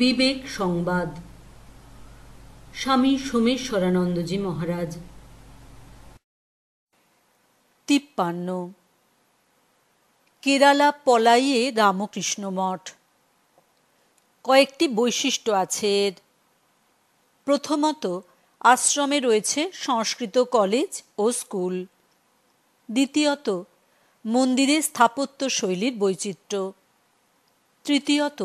বিবেক সংবাদ স্বামী সোমেশ্বরানন্দজি মহারাজ তিপ্পান্ন কেরালা পলাইয়ে রামকৃষ্ণ মঠ কয়েকটি বৈশিষ্ট্য আছে এর প্রথমত আশ্রমে রয়েছে সংস্কৃত কলেজ ও স্কুল দ্বিতীয়ত মন্দিরের স্থাপত্য শৈলীর বৈচিত্র্য তৃতীয়ত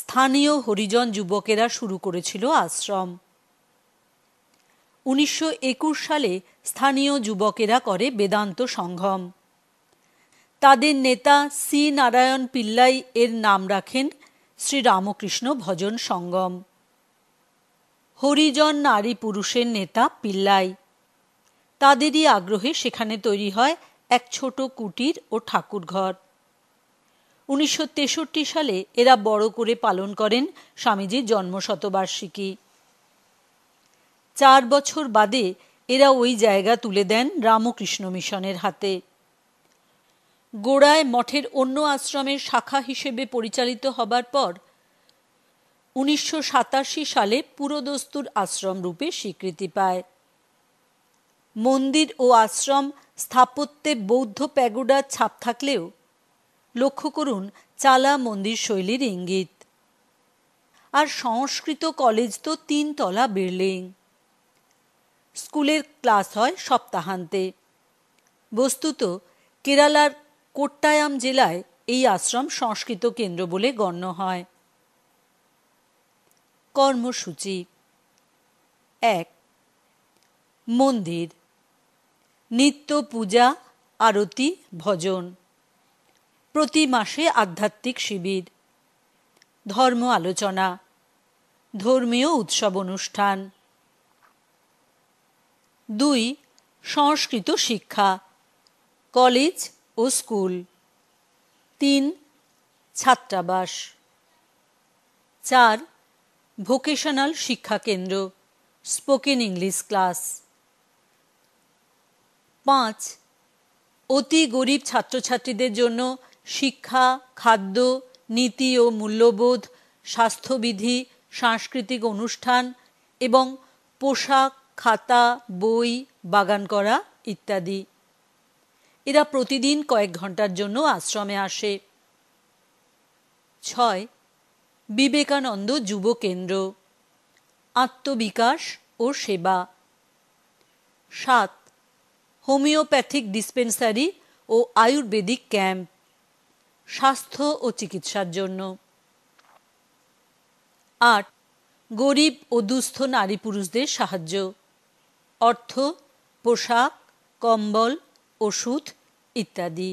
স্থানীয় হরিজন যুবকেরা শুরু করেছিল আশ্রম উনিশশো সালে স্থানীয় যুবকেরা করে বেদান্ত সংঘম তাদের নেতা সি নারায়ণ পিল্লাই এর নাম রাখেন শ্রীরামকৃষ্ণ ভজন সঙ্গম হরিজন নারী পুরুষের নেতা পিল্লাই তাদেরই আগ্রহে সেখানে তৈরি হয় এক ছোট কুটির ও ঠাকুরঘর উনিশশো সালে এরা বড় করে পালন করেন স্বামীজির জন্মশতবার্ষিকী চার বছর বাদে এরা ওই জায়গা তুলে দেন রামকৃষ্ণ মিশনের হাতে গোড়ায় মঠের অন্য আশ্রমের শাখা হিসেবে পরিচালিত হবার পর উনিশশো সালে পুরোদস্তুর আশ্রম রূপে স্বীকৃতি পায় মন্দির ও আশ্রম স্থাপত্যে বৌদ্ধ প্যাগোডার ছাপ থাকলেও লক্ষ্য করুন চালা মন্দির শৈলীর ইঙ্গিত আর সংস্কৃত কলেজ তো তিনতলা বিল্ডিং স্কুলের ক্লাস হয় সপ্তাহান্তে বস্তুত কেরালার কোট্টায়াম জেলায় এই আশ্রম সংস্কৃত কেন্দ্র বলে গণ্য হয় কর্মসূচি এক মন্দির নিত্য পূজা আরতি ভজন প্রতি মাসে আধ্যাত্মিক শিবির ধর্ম আলোচনা ধর্মীয় উৎসব অনুষ্ঠান দুই সংস্কৃত শিক্ষা কলেজ ও স্কুল তিন ছাত্রাবাস চার ভোকেশনাল শিক্ষা কেন্দ্র স্পোকেন ইংলিশ ক্লাস পাঁচ অতি গরিব ছাত্রছাত্রীদের জন্য শিক্ষা খাদ্য নীতি ও মূল্যবোধ স্বাস্থ্যবিধি সাংস্কৃতিক অনুষ্ঠান এবং পোশাক খাতা বই বাগান করা ইত্যাদি এরা প্রতিদিন কয়েক ঘন্টার জন্য আশ্রমে আসে ছয় বিবেকানন্দ যুব কেন্দ্র আত্মবিকাশ ও সেবা সাত হোমিওপ্যাথিক ডিসপেন্সারি ও আয়ুর্বেদিক ক্যাম্প স্বাস্থ্য ও চিকিৎসার জন্য আট গরিব ও দুস্থ নারী পুরুষদের সাহায্য অর্থ পোশাক কম্বল ওষুধ ইত্যাদি